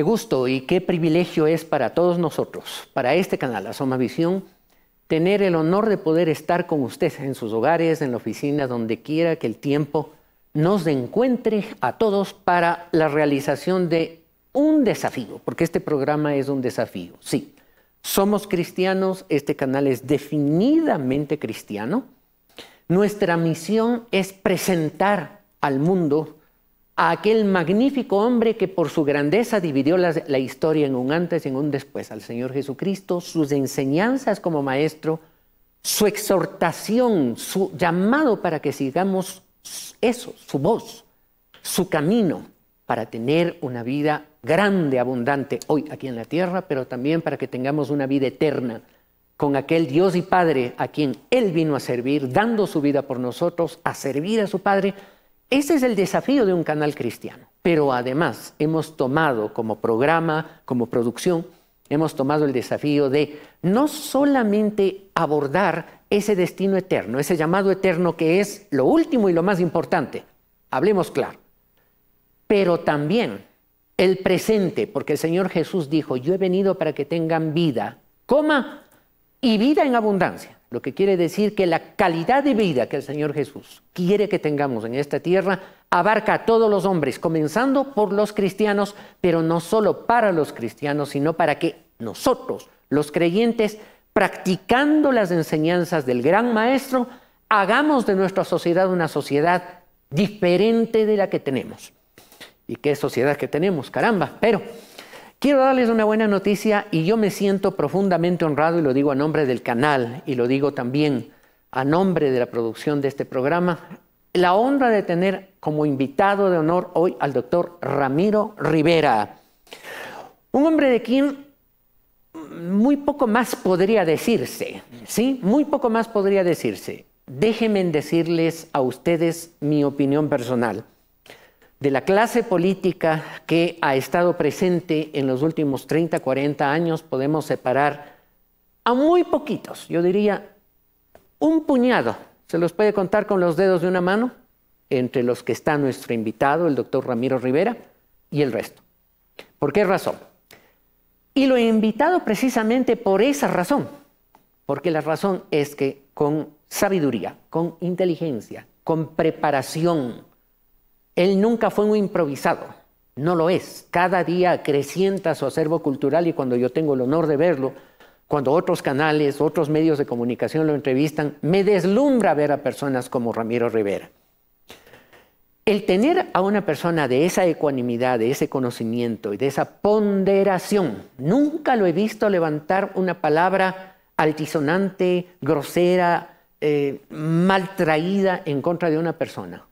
Qué gusto y qué privilegio es para todos nosotros, para este canal Asoma Visión, tener el honor de poder estar con ustedes en sus hogares, en la oficina, donde quiera que el tiempo nos encuentre a todos para la realización de un desafío, porque este programa es un desafío. Sí, somos cristianos, este canal es definidamente cristiano. Nuestra misión es presentar al mundo a aquel magnífico hombre que por su grandeza dividió la, historia en un antes y en un después, al Señor Jesucristo, sus enseñanzas como maestro, su exhortación, su llamado para que sigamos eso, su voz, su camino para tener una vida grande, abundante, hoy aquí en la tierra, pero también para que tengamos una vida eterna con aquel Dios y Padre a quien Él vino a servir, dando su vida por nosotros, a servir a su Padre ese es el desafío de un canal cristiano. Pero además hemos tomado como programa, como producción, hemos tomado el desafío de no solamente abordar ese destino eterno, ese llamado eterno que es lo último y lo más importante, hablemos claro, pero también el presente, porque el Señor Jesús dijo, yo he venido para que tengan vida, coma, y vida en abundancia. Lo que quiere decir que la calidad de vida que el Señor Jesús quiere que tengamos en esta tierra abarca a todos los hombres, comenzando por los cristianos, pero no solo para los cristianos, sino para que nosotros, los creyentes, practicando las enseñanzas del gran Maestro, hagamos de nuestra sociedad una sociedad diferente de la que tenemos. ¿Y qué sociedad que tenemos? Caramba, pero Quiero darles una buena noticia y yo me siento profundamente honrado y lo digo a nombre del canal y lo digo también a nombre de la producción de este programa, la honra de tener como invitado de honor hoy al doctor Ramiro Rivera, un hombre de quien muy poco más podría decirse, ¿sí? Muy poco más podría decirse. Déjenme decirles a ustedes mi opinión personal de la clase política que ha estado presente en los últimos 30, 40 años, podemos separar a muy poquitos, yo diría un puñado, se los puede contar con los dedos de una mano, entre los que está nuestro invitado, el doctor Ramiro Rivera, y el resto. ¿Por qué razón? Y lo he invitado precisamente por esa razón, porque la razón es que con sabiduría, con inteligencia, con preparación, él nunca fue un improvisado, no lo es. Cada día crecienta su acervo cultural y cuando yo tengo el honor de verlo, cuando otros canales, otros medios de comunicación lo entrevistan, me deslumbra ver a personas como Ramiro Rivera. El tener a una persona de esa ecuanimidad, de ese conocimiento y de esa ponderación, nunca lo he visto levantar una palabra altisonante, grosera, eh, maltraída en contra de una persona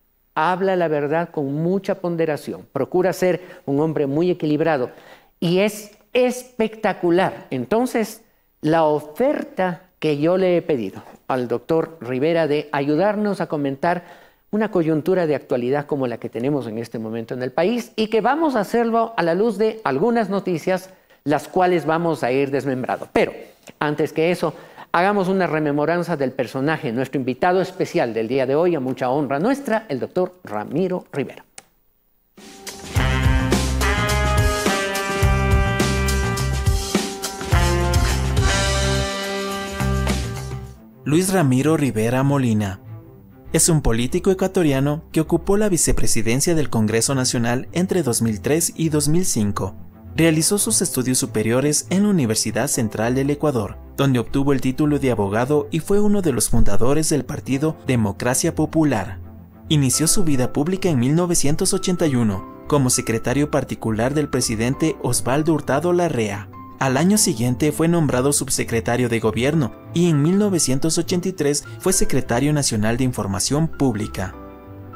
habla la verdad con mucha ponderación, procura ser un hombre muy equilibrado y es espectacular. Entonces, la oferta que yo le he pedido al doctor Rivera de ayudarnos a comentar una coyuntura de actualidad como la que tenemos en este momento en el país y que vamos a hacerlo a la luz de algunas noticias, las cuales vamos a ir desmembrado. Pero antes que eso, hagamos una rememoranza del personaje, nuestro invitado especial del día de hoy, a mucha honra nuestra, el doctor Ramiro Rivera. Luis Ramiro Rivera Molina. Es un político ecuatoriano que ocupó la vicepresidencia del Congreso Nacional entre 2003 y 2005. Realizó sus estudios superiores en la Universidad Central del Ecuador, donde obtuvo el título de abogado y fue uno de los fundadores del partido Democracia Popular. Inició su vida pública en 1981 como secretario particular del presidente Osvaldo Hurtado Larrea. Al año siguiente fue nombrado subsecretario de Gobierno y en 1983 fue secretario nacional de Información Pública.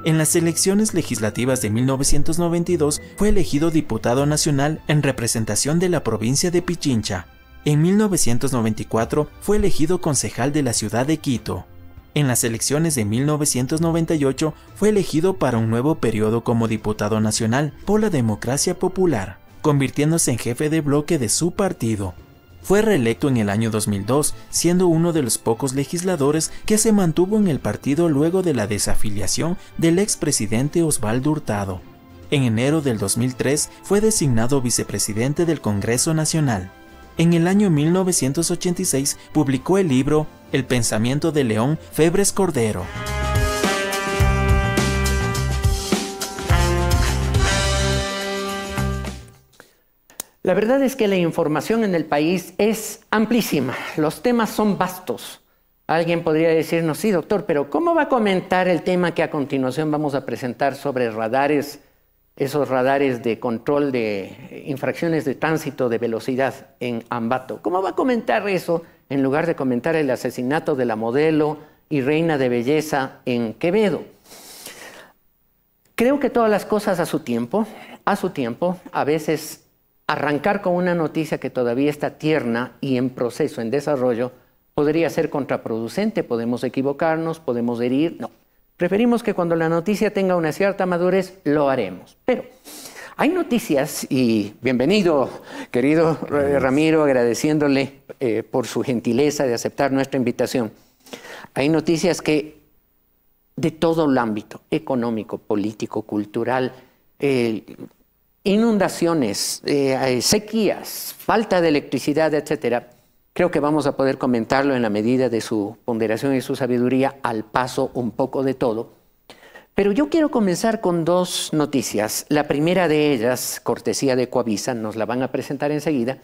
En las elecciones legislativas de 1992 fue elegido diputado nacional en representación de la provincia de Pichincha. En 1994 fue elegido concejal de la ciudad de Quito. En las elecciones de 1998 fue elegido para un nuevo periodo como diputado nacional por la democracia popular, convirtiéndose en jefe de bloque de su partido. Fue reelecto en el año 2002, siendo uno de los pocos legisladores que se mantuvo en el partido luego de la desafiliación del expresidente Osvaldo Hurtado. En enero del 2003 fue designado vicepresidente del Congreso Nacional. En el año 1986 publicó el libro El pensamiento de León Febres Cordero. La verdad es que la información en el país es amplísima, los temas son vastos. Alguien podría decirnos, sí, doctor, pero ¿cómo va a comentar el tema que a continuación vamos a presentar sobre radares, esos radares de control de infracciones de tránsito de velocidad en Ambato? ¿Cómo va a comentar eso en lugar de comentar el asesinato de la modelo y reina de belleza en Quevedo? Creo que todas las cosas a su tiempo, a su tiempo, a veces arrancar con una noticia que todavía está tierna y en proceso, en desarrollo, podría ser contraproducente, podemos equivocarnos, podemos herir, no. Preferimos que cuando la noticia tenga una cierta madurez, lo haremos. Pero hay noticias, y bienvenido, querido Ramiro, agradeciéndole eh, por su gentileza de aceptar nuestra invitación. Hay noticias que de todo el ámbito, económico, político, cultural, inundaciones, eh, eh, sequías, falta de electricidad, etcétera, creo que vamos a poder comentarlo en la medida de su ponderación y su sabiduría al paso un poco de todo. Pero yo quiero comenzar con dos noticias. La primera de ellas, cortesía de Coavisa, nos la van a presentar enseguida,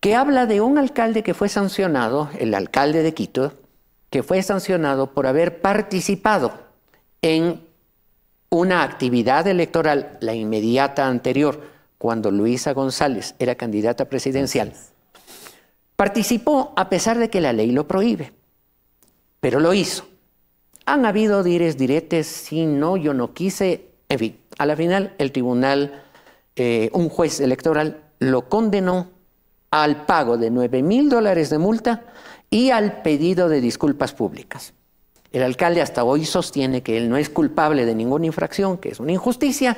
que habla de un alcalde que fue sancionado, el alcalde de Quito, que fue sancionado por haber participado en una actividad electoral, la inmediata anterior, cuando Luisa González era candidata presidencial, participó a pesar de que la ley lo prohíbe, pero lo hizo. Han habido dires, diretes, si no, yo no quise, en fin, a la final el tribunal, eh, un juez electoral lo condenó al pago de 9 mil dólares de multa y al pedido de disculpas públicas. El alcalde hasta hoy sostiene que él no es culpable de ninguna infracción, que es una injusticia.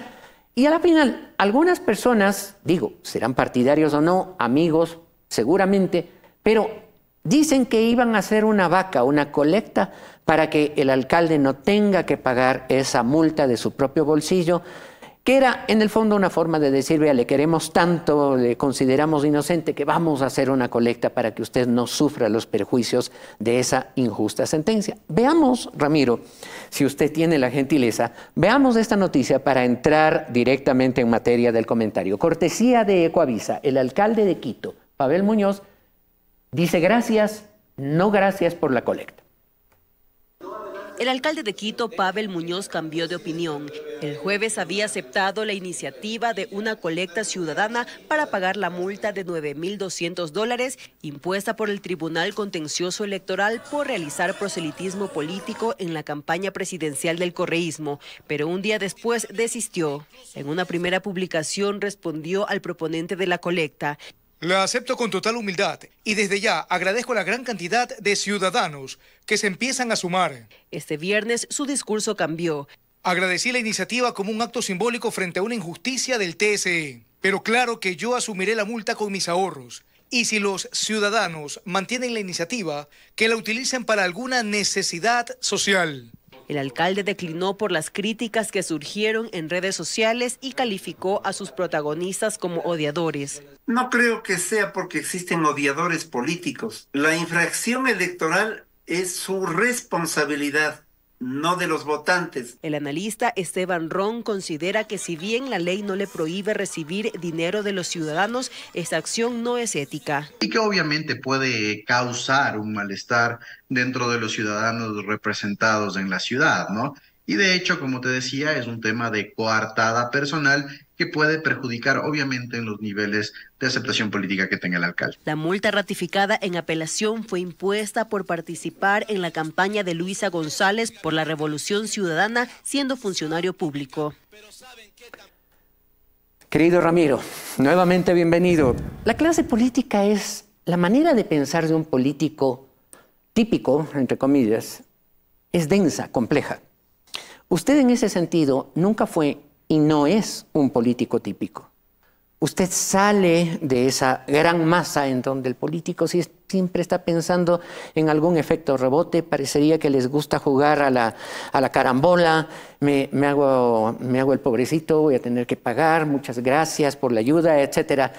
Y a la final, algunas personas, digo, serán partidarios o no, amigos, seguramente, pero dicen que iban a hacer una vaca, una colecta, para que el alcalde no tenga que pagar esa multa de su propio bolsillo que era en el fondo una forma de decir, vea, le queremos tanto, le consideramos inocente, que vamos a hacer una colecta para que usted no sufra los perjuicios de esa injusta sentencia. Veamos, Ramiro, si usted tiene la gentileza, veamos esta noticia para entrar directamente en materia del comentario. Cortesía de Ecoavisa, el alcalde de Quito, Pavel Muñoz, dice gracias, no gracias por la colecta. El alcalde de Quito, Pavel Muñoz, cambió de opinión. El jueves había aceptado la iniciativa de una colecta ciudadana para pagar la multa de 9.200 dólares impuesta por el Tribunal Contencioso Electoral por realizar proselitismo político en la campaña presidencial del correísmo, pero un día después desistió. En una primera publicación respondió al proponente de la colecta. La acepto con total humildad y desde ya agradezco la gran cantidad de ciudadanos que se empiezan a sumar. Este viernes su discurso cambió. Agradecí la iniciativa como un acto simbólico frente a una injusticia del TSE, pero claro que yo asumiré la multa con mis ahorros. Y si los ciudadanos mantienen la iniciativa, que la utilicen para alguna necesidad social. El alcalde declinó por las críticas que surgieron en redes sociales y calificó a sus protagonistas como odiadores. No creo que sea porque existen odiadores políticos. La infracción electoral es su responsabilidad no de los votantes. El analista Esteban Ron considera que si bien la ley no le prohíbe recibir dinero de los ciudadanos, esta acción no es ética. Y que obviamente puede causar un malestar dentro de los ciudadanos representados en la ciudad, ¿no? Y de hecho, como te decía, es un tema de coartada personal que puede perjudicar obviamente en los niveles de aceptación política que tenga el alcalde. La multa ratificada en apelación fue impuesta por participar en la campaña de Luisa González por la Revolución Ciudadana siendo funcionario público. Querido Ramiro, nuevamente bienvenido. La clase política es la manera de pensar de un político típico, entre comillas, es densa, compleja. Usted en ese sentido nunca fue y no es un político típico. Usted sale de esa gran masa en donde el político siempre está pensando en algún efecto rebote, parecería que les gusta jugar a la, carambola, me, hago, me hago el pobrecito, voy a tener que pagar, muchas gracias por la ayuda, etc.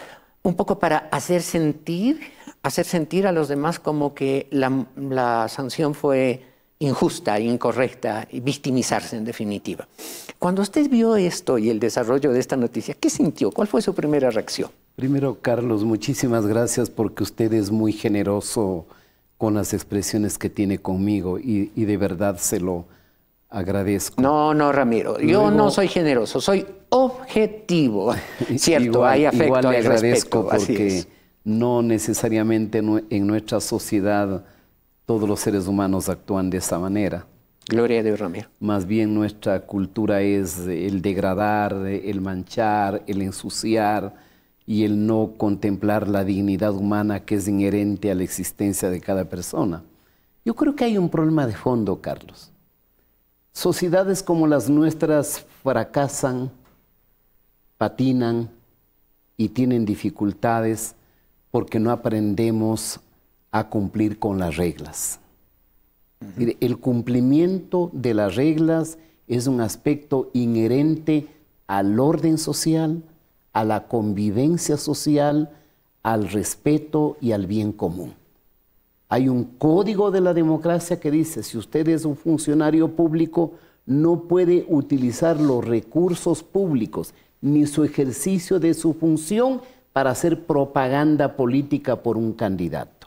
Un poco para hacer sentir, hacer sentir a los demás como que la sanción fue injusta, incorrecta, y victimizarse en definitiva. Cuando usted vio esto y el desarrollo de esta noticia, ¿qué sintió? ¿Cuál fue su primera reacción? Primero, Carlos, muchísimas gracias porque usted es muy generoso con las expresiones que tiene conmigo y, de verdad se lo agradezco. No, no, Ramiro, yo no soy generoso, soy objetivo. Cierto, hay afecto, igual le agradezco porque no necesariamente en nuestra sociedad todos los seres humanos actúan de esa manera. Gloria a Dios, Ramiro. Más bien nuestra cultura es el degradar, el manchar, el ensuciar y el no contemplar la dignidad humana que es inherente a la existencia de cada persona. Yo creo que hay un problema de fondo, Carlos. Sociedades como las nuestras fracasan, patinan y tienen dificultades porque no aprendemos a cumplir con las reglas. El cumplimiento de las reglas es un aspecto inherente al orden social, a la convivencia social, al respeto y al bien común. Hay un código de la democracia que dice, si usted es un funcionario público, no puede utilizar los recursos públicos ni su ejercicio de su función para hacer propaganda política por un candidato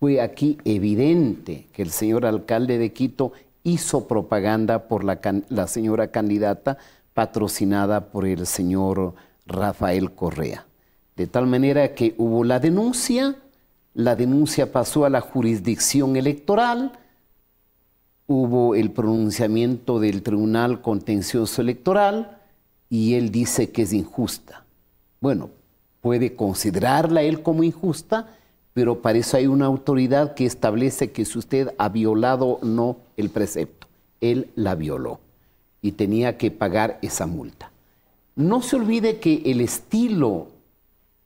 fue aquí evidente que el señor alcalde de Quito hizo propaganda por la, señora candidata patrocinada por el señor Rafael Correa. De tal manera que hubo la denuncia, la denuncia pasó a la jurisdicción electoral, hubo el pronunciamiento del Tribunal Contencioso Electoral y él dice que es injusta. Bueno, puede considerarla él como injusta, pero para eso hay una autoridad que establece que si usted ha violado o no el precepto, él la violó y tenía que pagar esa multa. No se olvide que el estilo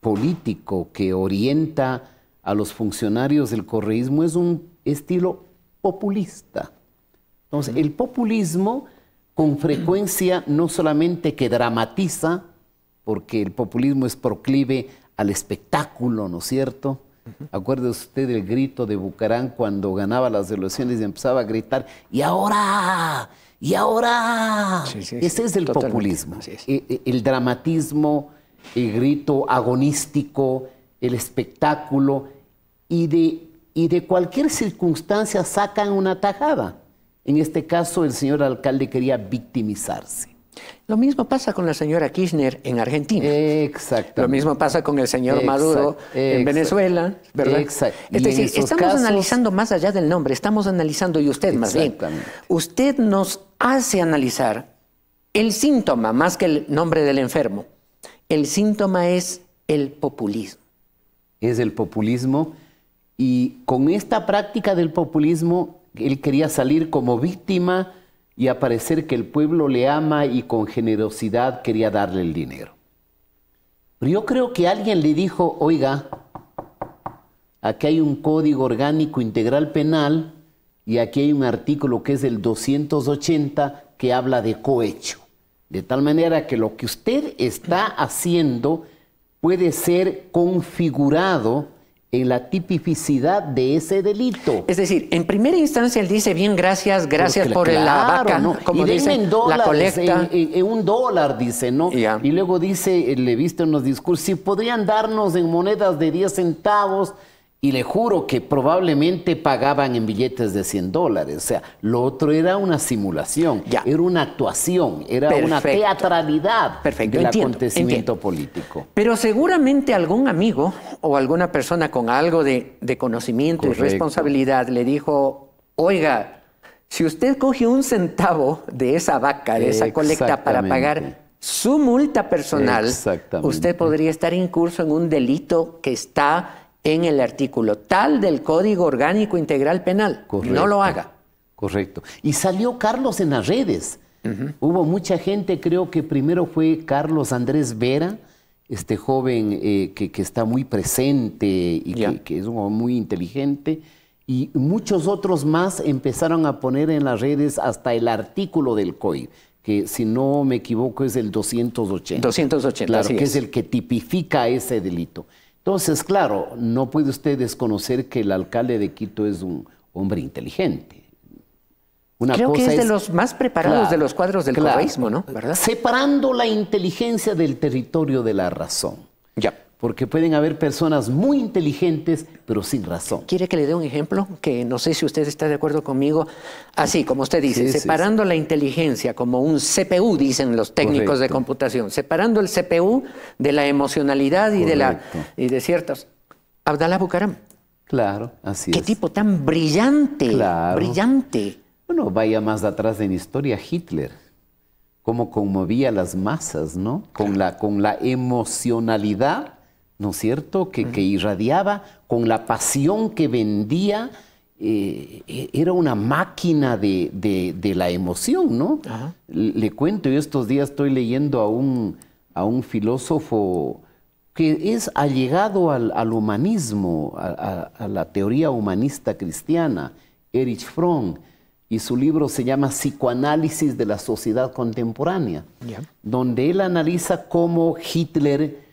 político que orienta a los funcionarios del correísmo es un estilo populista. Entonces, el populismo con frecuencia no solamente que dramatiza, porque el populismo es proclive al espectáculo, ¿no es cierto? Acuérdese usted del grito de Bucarán cuando ganaba las elecciones y empezaba a gritar, y ahora, y ahora. Ese es el populismo, e, e, El, dramatismo, el grito agonístico, el espectáculo, y de, y de cualquier circunstancia sacan una tajada. En este caso, el señor alcalde quería victimizarse. Lo mismo pasa con la señora Kirchner en Argentina. Exacto. Lo mismo pasa con el señor Maduro en Venezuela, ¿verdad? Exacto. estamos analizando más allá del nombre, estamos analizando, y usted más bien, usted nos hace analizar el síntoma más que el nombre del enfermo. El síntoma es el populismo. Es el populismo y con esta práctica del populismo él quería salir como víctima y a parecer que el pueblo le ama y con generosidad quería darle el dinero. Pero yo creo que alguien le dijo, oiga, aquí hay un código orgánico integral penal y aquí hay un artículo que es el 280 que habla de cohecho. De tal manera que lo que usted está haciendo puede ser configurado en la tipificidad de ese delito. Es decir, en primera instancia él dice, bien, gracias, gracias por la vaca, ¿no? como y dice, en dólares, En, un dólar, dice, ¿no? Y luego dice, eh, le viste unos discursos, si podrían darnos en monedas de 10 centavos, y le juro que probablemente pagaban en billetes de 100 dólares. O sea, lo otro era una simulación, era una actuación, era una teatralidad del acontecimiento político. Pero seguramente algún amigo o alguna persona con algo de, conocimiento y responsabilidad le dijo, oiga, si usted coge un centavo de esa vaca, de esa colecta para pagar su multa personal, usted podría estar incurso en un delito que está en el artículo tal del Código Orgánico Integral Penal. Correcto, no lo haga. Correcto. Y salió Carlos en las redes. Hubo mucha gente, creo que primero fue Carlos Andrés Vera, este joven eh, que, está muy presente y que, es muy inteligente, y muchos otros más empezaron a poner en las redes hasta el artículo del COI, que si no me equivoco es el 280. 280, claro, que es el que tipifica ese delito. Entonces, claro, no puede usted desconocer que el alcalde de Quito es un hombre inteligente. Creo que es, de los más preparados de los cuadros del claro, ¿no? Separando la inteligencia del territorio de la razón porque pueden haber personas muy inteligentes, pero sin razón. ¿Quiere que le dé un ejemplo? Que no sé si usted está de acuerdo conmigo. Así, ah, como usted dice, separando la inteligencia como un CPU, dicen los técnicos de computación, separando el CPU de la emocionalidad y de, la, y de ciertas. Abdalá Bucaram. Claro, así es. Qué tipo tan brillante. Claro. Brillante. Bueno, vaya más atrás en historia, Hitler cómo conmovía a las masas, ¿no? Con, la, con la emocionalidad ¿no es cierto?, que, irradiaba con la pasión que vendía. Eh, e, era una máquina de, la emoción, ¿no? Le cuento, yo estos días estoy leyendo a un, a un filósofo que es allegado al, humanismo, a, la teoría humanista cristiana, Erich Fromm, y su libro se llama Psicoanálisis de la Sociedad Contemporánea, donde él analiza cómo Hitler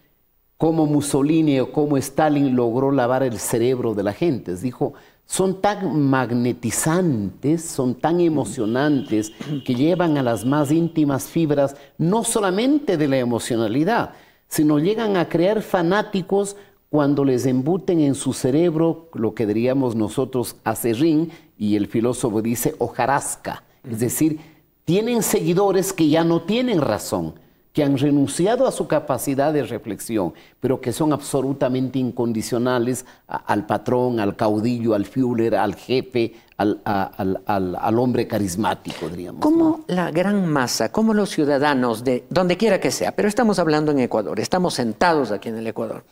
cómo Mussolini o cómo Stalin logró lavar el cerebro de la gente. Dijo, son tan magnetizantes, son tan emocionantes, que llevan a las más íntimas fibras, no solamente de la emocionalidad, sino llegan a crear fanáticos cuando les embuten en su cerebro lo que diríamos nosotros acerrín, y el filósofo dice hojarasca, es decir, tienen seguidores que ya no tienen razón, que han renunciado a su capacidad de reflexión, pero que son absolutamente incondicionales al patrón, al caudillo, al Führer, al jefe, al, hombre carismático, diríamos. ¿Cómo la gran masa, cómo los ciudadanos, de donde quiera que sea, pero estamos hablando en Ecuador, estamos sentados aquí en el Ecuador,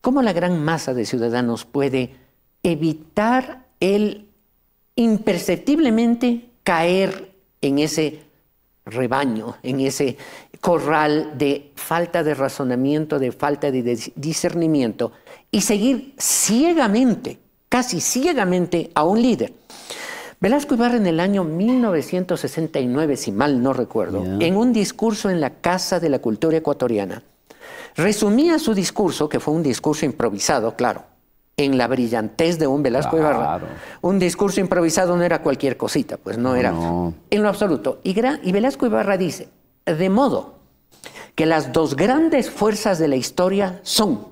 cómo la gran masa de ciudadanos puede evitar el imperceptiblemente caer en ese rebaño, en ese, corral de falta de razonamiento, de falta de discernimiento y seguir ciegamente, casi ciegamente a un líder. Velasco Ibarra en el año 1969, si mal no recuerdo, en un discurso en la Casa de la Cultura Ecuatoriana, resumía su discurso, que fue un discurso improvisado, claro, en la brillantez de un Velasco Ibarra. Un discurso improvisado no era cualquier cosita, pues no era en lo absoluto. Y, y Velasco Ibarra dice, de modo que las dos grandes fuerzas de la historia son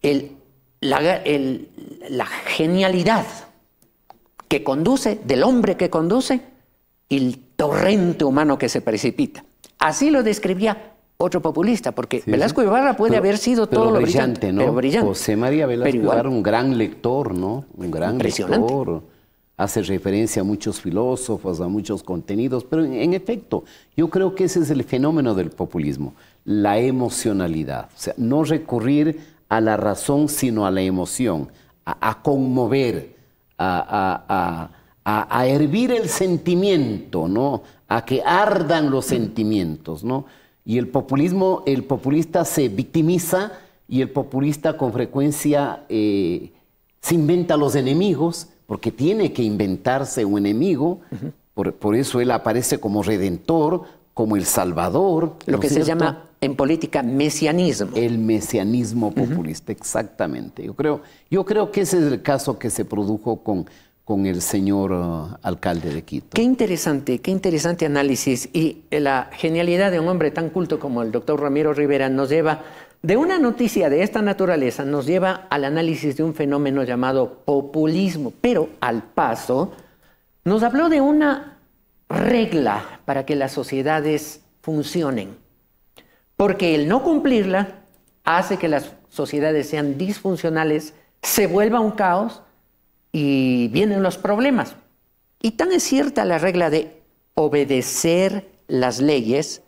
el, la, genialidad que conduce, del hombre que conduce, y el torrente humano que se precipita. Así lo describía otro populista, porque Velasco Ibarra puede haber sido todo lo brillante, ¿no? brillante. José María Velasco Ibarra, un gran lector, ¿no? Un gran lector hace referencia a muchos filósofos, a muchos contenidos, pero en, efecto, yo creo que ese es el fenómeno del populismo, la emocionalidad, o sea, no recurrir a la razón, sino a la emoción, a, conmover, a, hervir el sentimiento, ¿no? a que ardan los sentimientos. Y el populismo, el populista se victimiza y el populista con frecuencia eh, se inventa los enemigos porque tiene que inventarse un enemigo, por, eso él aparece como redentor, como el salvador. Lo que se llama en política mesianismo. El mesianismo populista, exactamente. Yo creo, yo creo que ese es el caso que se produjo con, con el señor uh, alcalde de Quito. Qué interesante, qué interesante análisis. Y la genialidad de un hombre tan culto como el doctor Ramiro Rivera nos lleva de una noticia de esta naturaleza nos lleva al análisis de un fenómeno llamado populismo, pero al paso nos habló de una regla para que las sociedades funcionen, porque el no cumplirla hace que las sociedades sean disfuncionales, se vuelva un caos y vienen los problemas. Y tan es cierta la regla de obedecer las leyes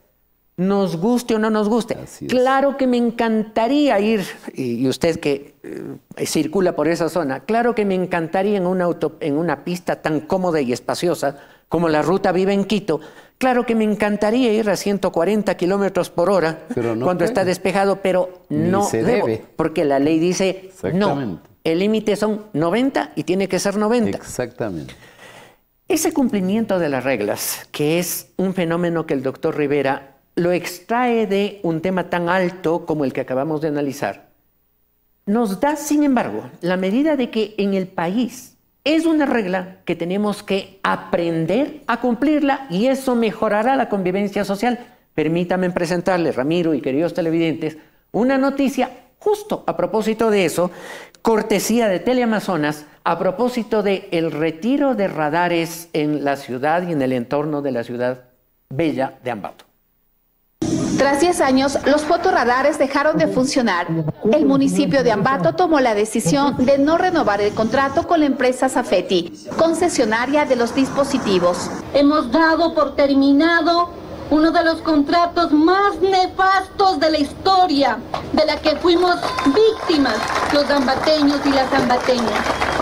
nos guste o no nos guste. Claro que me encantaría ir, y usted que eh, circula por esa zona, claro que me encantaría en una, en una pista tan cómoda y espaciosa como la ruta Vive en Quito, claro que me encantaría ir a 140 kilómetros por hora cuando está despejado, pero no debe. porque la ley dice no. El límite son 90 y tiene que ser 90. Exactamente. Ese cumplimiento de las reglas, que es un fenómeno que el doctor Rivera lo extrae de un tema tan alto como el que acabamos de analizar, nos da, sin embargo, la medida de que en el país es una regla que tenemos que aprender a cumplirla y eso mejorará la convivencia social. Permítanme presentarles, Ramiro y queridos televidentes, una noticia justo a propósito de eso, cortesía de Teleamazonas, a propósito del retiro de radares en la ciudad y en el entorno de la ciudad bella de Ambato. Tras 10 años, los fotorradares dejaron de funcionar. El municipio de Ambato tomó la decisión de no renovar el contrato con la empresa Safeti, concesionaria de los dispositivos. Hemos dado por terminado uno de los contratos más nefastos de la historia, de la que fuimos víctimas los zambateños y las zambateñas.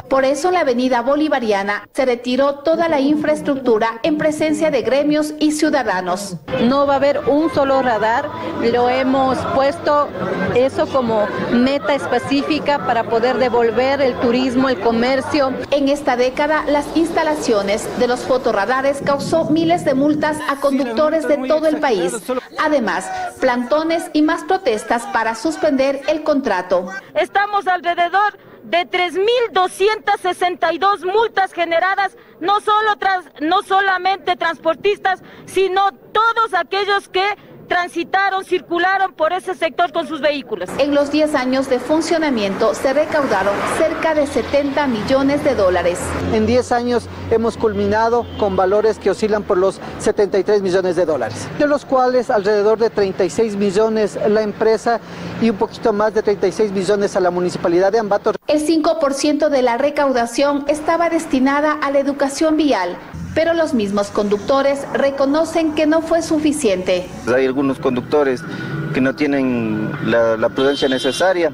Por eso la avenida Bolivariana se retiró toda la infraestructura en presencia de gremios y ciudadanos. No va a haber un solo radar, lo hemos puesto eso como meta específica para poder devolver el turismo, el comercio. En esta década las instalaciones de los fotorradares causó miles de multas a conductores de de todo el país. Además, plantones y más protestas para suspender el contrato. Estamos alrededor de 3.262 multas generadas, no, solo tras, no solamente transportistas, sino todos aquellos que transitaron, circularon por ese sector con sus vehículos. En los 10 años de funcionamiento se recaudaron cerca de 70 millones de dólares. En 10 años hemos culminado con valores que oscilan por los 73 millones de dólares, de los cuales alrededor de 36 millones la empresa y un poquito más de 36 millones a la municipalidad de Ambato. El 5% de la recaudación estaba destinada a la educación vial pero los mismos conductores reconocen que no fue suficiente. Hay algunos conductores que no tienen la, prudencia necesaria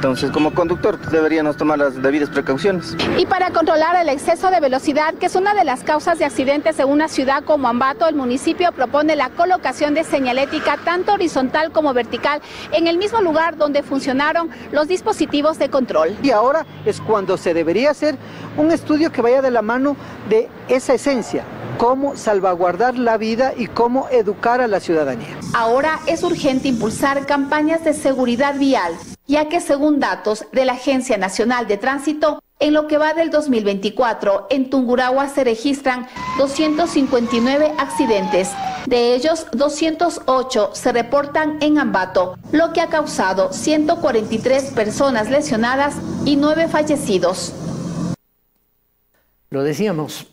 entonces, como conductor, deberíamos tomar las debidas precauciones. Y para controlar el exceso de velocidad, que es una de las causas de accidentes en una ciudad como Ambato, el municipio propone la colocación de señalética tanto horizontal como vertical en el mismo lugar donde funcionaron los dispositivos de control. Y ahora es cuando se debería hacer un estudio que vaya de la mano de esa esencia, cómo salvaguardar la vida y cómo educar a la ciudadanía. Ahora es urgente impulsar campañas de seguridad vial ya que según datos de la Agencia Nacional de Tránsito, en lo que va del 2024, en Tungurahua se registran 259 accidentes. De ellos, 208 se reportan en Ambato, lo que ha causado 143 personas lesionadas y 9 fallecidos. Lo decíamos,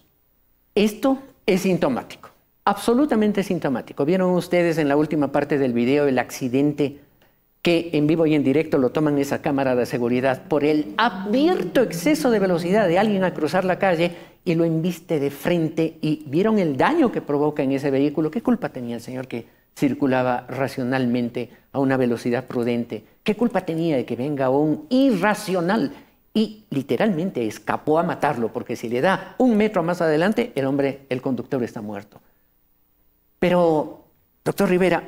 esto es sintomático, absolutamente sintomático. Vieron ustedes en la última parte del video el accidente que en vivo y en directo lo toman esa cámara de seguridad por el abierto exceso de velocidad de alguien a cruzar la calle y lo embiste de frente y vieron el daño que provoca en ese vehículo. ¿Qué culpa tenía el señor que circulaba racionalmente a una velocidad prudente? ¿Qué culpa tenía de que venga un irracional? Y literalmente escapó a matarlo, porque si le da un metro más adelante, el hombre, el conductor está muerto. Pero, doctor Rivera,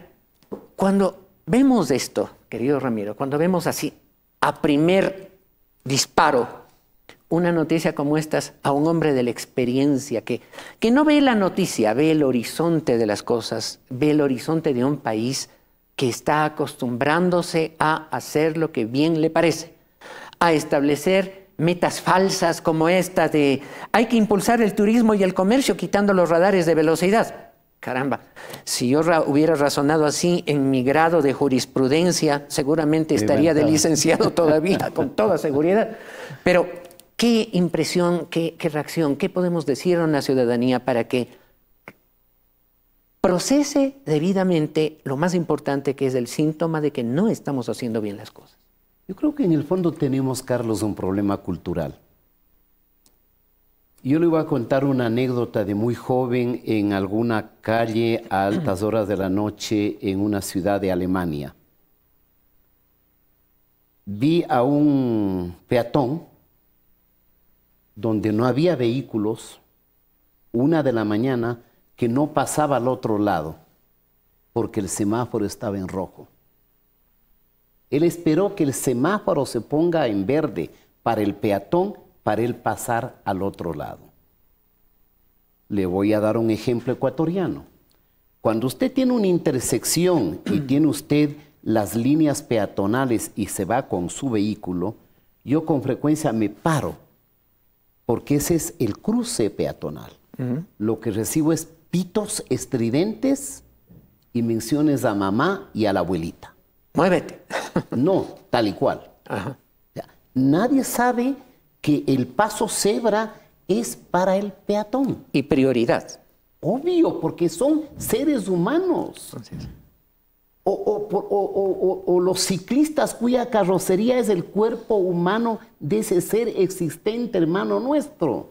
cuando vemos esto, querido Ramiro, cuando vemos así, a primer disparo, una noticia como estas a un hombre de la experiencia que, que no ve la noticia, ve el horizonte de las cosas, ve el horizonte de un país que está acostumbrándose a hacer lo que bien le parece, a establecer metas falsas como esta de hay que impulsar el turismo y el comercio quitando los radares de velocidad. Caramba, si yo hubiera razonado así en mi grado de jurisprudencia, seguramente estaría de licenciado todavía, con toda seguridad. Pero, ¿qué impresión, qué, qué reacción, qué podemos decir a una ciudadanía para que procese debidamente lo más importante que es el síntoma de que no estamos haciendo bien las cosas? Yo creo que en el fondo tenemos, Carlos, un problema cultural. Yo le voy a contar una anécdota de muy joven en alguna calle a altas horas de la noche en una ciudad de Alemania. Vi a un peatón donde no había vehículos, una de la mañana, que no pasaba al otro lado, porque el semáforo estaba en rojo. Él esperó que el semáforo se ponga en verde para el peatón para él pasar al otro lado. Le voy a dar un ejemplo ecuatoriano. Cuando usted tiene una intersección y tiene usted las líneas peatonales y se va con su vehículo, yo con frecuencia me paro, porque ese es el cruce peatonal. Lo que recibo es pitos estridentes y menciones a mamá y a la abuelita. Muévete. no, tal y cual. Nadie sabe que el paso cebra es para el peatón. Y prioridad. Obvio, porque son seres humanos. O, los ciclistas cuya carrocería es el cuerpo humano de ese ser existente, hermano nuestro.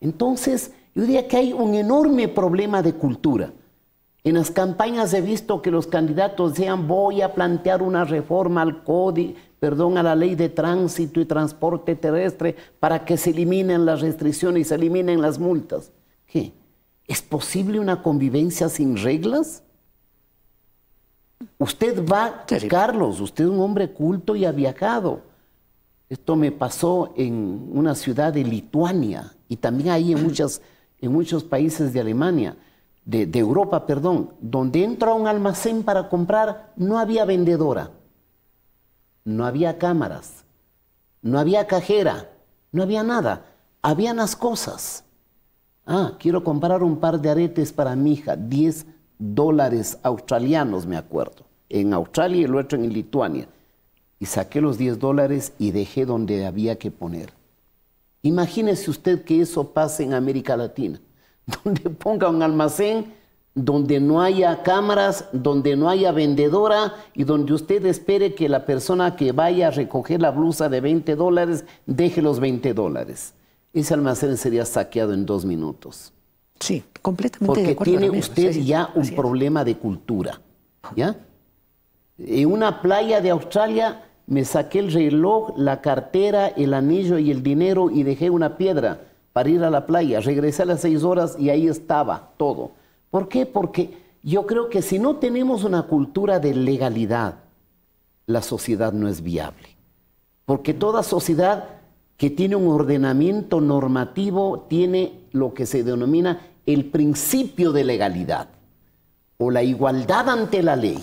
Entonces, yo diría que hay un enorme problema de cultura. En las campañas he visto que los candidatos decían voy a plantear una reforma al CODI, perdón, a la ley de tránsito y transporte terrestre para que se eliminen las restricciones y se eliminen las multas. ¿Qué? ¿Es posible una convivencia sin reglas? Usted va, Carlos, usted es un hombre culto y ha viajado. Esto me pasó en una ciudad de Lituania y también ahí en, en muchos países de Alemania de, Europa, perdón, donde entro a un almacén para comprar, no había vendedora, no había cámaras, no había cajera, no había nada, habían las cosas. Ah, quiero comprar un par de aretes para mi hija, 10 dólares australianos, me acuerdo, en Australia y el otro en Lituania. Y saqué los 10 dólares y dejé donde había que poner. Imagínese usted que eso pase en América Latina. donde ponga un almacén donde no haya cámaras, donde no haya vendedora y donde usted espere que la persona que vaya a recoger la blusa de 20 dólares deje los 20 dólares. Ese almacén sería saqueado en dos minutos. Sí, completamente Porque tiene usted ya un problema de cultura. ¿ya? En una playa de Australia me saqué el reloj, la cartera, el anillo y el dinero y dejé una piedra para ir a la playa. Regresé a las seis horas y ahí estaba todo. ¿Por qué? Porque yo creo que si no tenemos una cultura de legalidad, la sociedad no es viable. Porque toda sociedad que tiene un ordenamiento normativo tiene lo que se denomina el principio de legalidad o la igualdad ante la ley.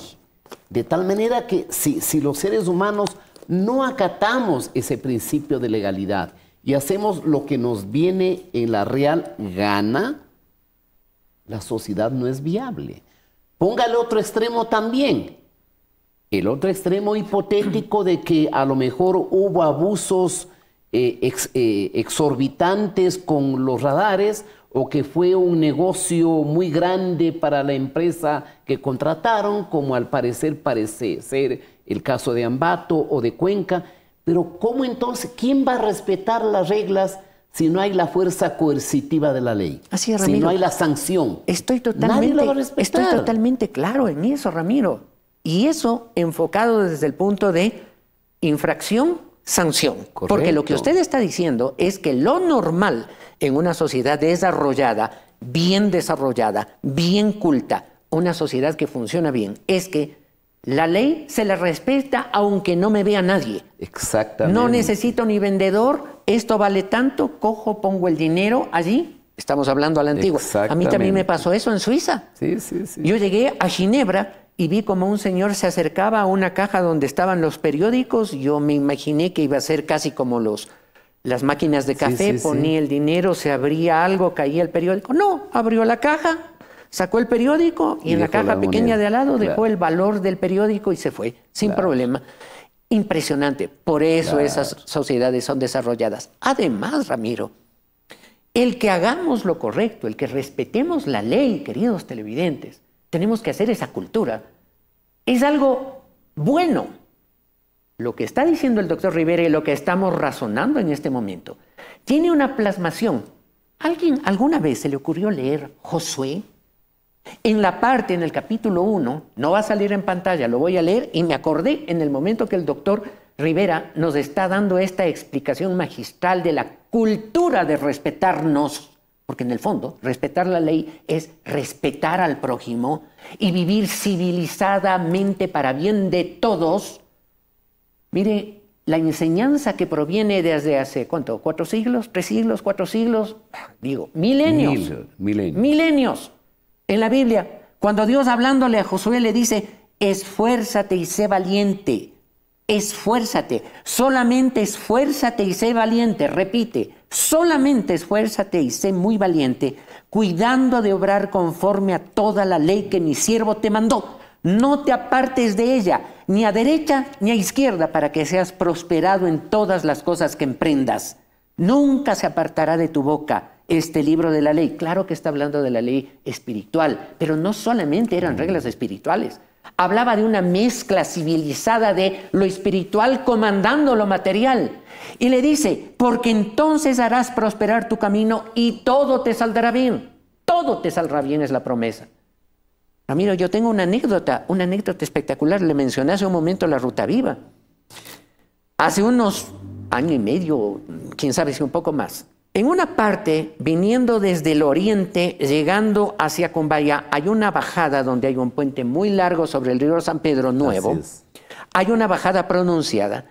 De tal manera que si, si los seres humanos no acatamos ese principio de legalidad, y hacemos lo que nos viene en la real gana, la sociedad no es viable. Póngale otro extremo también. El otro extremo hipotético de que a lo mejor hubo abusos eh, eh, exorbitantes con los radares o que fue un negocio muy grande para la empresa que contrataron, como al parecer parece ser el caso de Ambato o de Cuenca. Pero ¿cómo entonces? ¿Quién va a respetar las reglas si no hay la fuerza coercitiva de la ley? Así es, Ramiro. Si no hay la sanción. Estoy totalmente, Estoy totalmente claro en eso, Ramiro. Y eso enfocado desde el punto de infracción, sanción. Porque lo que usted está diciendo es que lo normal en una sociedad desarrollada, bien desarrollada, bien culta, una sociedad que funciona bien, es que la ley se la respeta aunque no me vea nadie. Exactamente. No necesito ni vendedor, esto vale tanto, cojo, pongo el dinero allí. Estamos hablando a la antigua. A mí también me pasó eso en Suiza. Sí, sí, sí. Yo llegué a Ginebra y vi como un señor se acercaba a una caja donde estaban los periódicos. Yo me imaginé que iba a ser casi como los las máquinas de café, sí, ponía el dinero, se abría algo, caía el periódico. No, abrió la caja, Sacó el periódico y, en la caja pequeña de al lado dejó el valor del periódico y se fue, sin problema. Impresionante. Por eso esas sociedades son desarrolladas. Además, Ramiro, el que hagamos lo correcto, el que respetemos la ley, queridos televidentes, tenemos que hacer esa cultura. Es algo bueno. Lo que está diciendo el doctor Rivera y lo que estamos razonando en este momento tiene una plasmación. ¿Alguien alguna vez se le ocurrió leer Josué? En la parte, en el capítulo 1, no va a salir en pantalla, lo voy a leer y me acordé en el momento que el doctor Rivera nos está dando esta explicación magistral de la cultura de respetarnos, porque en el fondo respetar la ley es respetar al prójimo y vivir civilizadamente para bien de todos. Mire, la enseñanza que proviene desde hace, ¿cuánto? ¿Cuatro siglos? ¿Tres siglos? ¿Cuatro siglos? Ah, digo, milenios. milenios. Milenios en la Biblia. Cuando Dios hablándole a Josué le dice, esfuérzate y sé valiente, esfuérzate, solamente esfuérzate y sé valiente, repite, solamente esfuérzate y sé muy valiente, cuidando de obrar conforme a toda la ley que mi siervo te mandó. No te apartes de ella, ni a derecha ni a izquierda, para que seas prosperado en todas las cosas que emprendas. Nunca se apartará de tu boca este libro de la ley. Claro que está hablando de la ley espiritual, pero no solamente eran mm. reglas espirituales. Hablaba de una mezcla civilizada de lo espiritual comandando lo material. Y le dice, porque entonces harás prosperar tu camino y todo te saldrá bien. Todo te saldrá bien es la promesa. Ramiro, yo tengo una anécdota, una anécdota espectacular. Le mencioné hace un momento la ruta viva. Hace unos año y medio, quién sabe si un poco más, en una parte, viniendo desde el oriente, llegando hacia Cumbaya, hay una bajada donde hay un puente muy largo sobre el río San Pedro Nuevo. Hay una bajada pronunciada.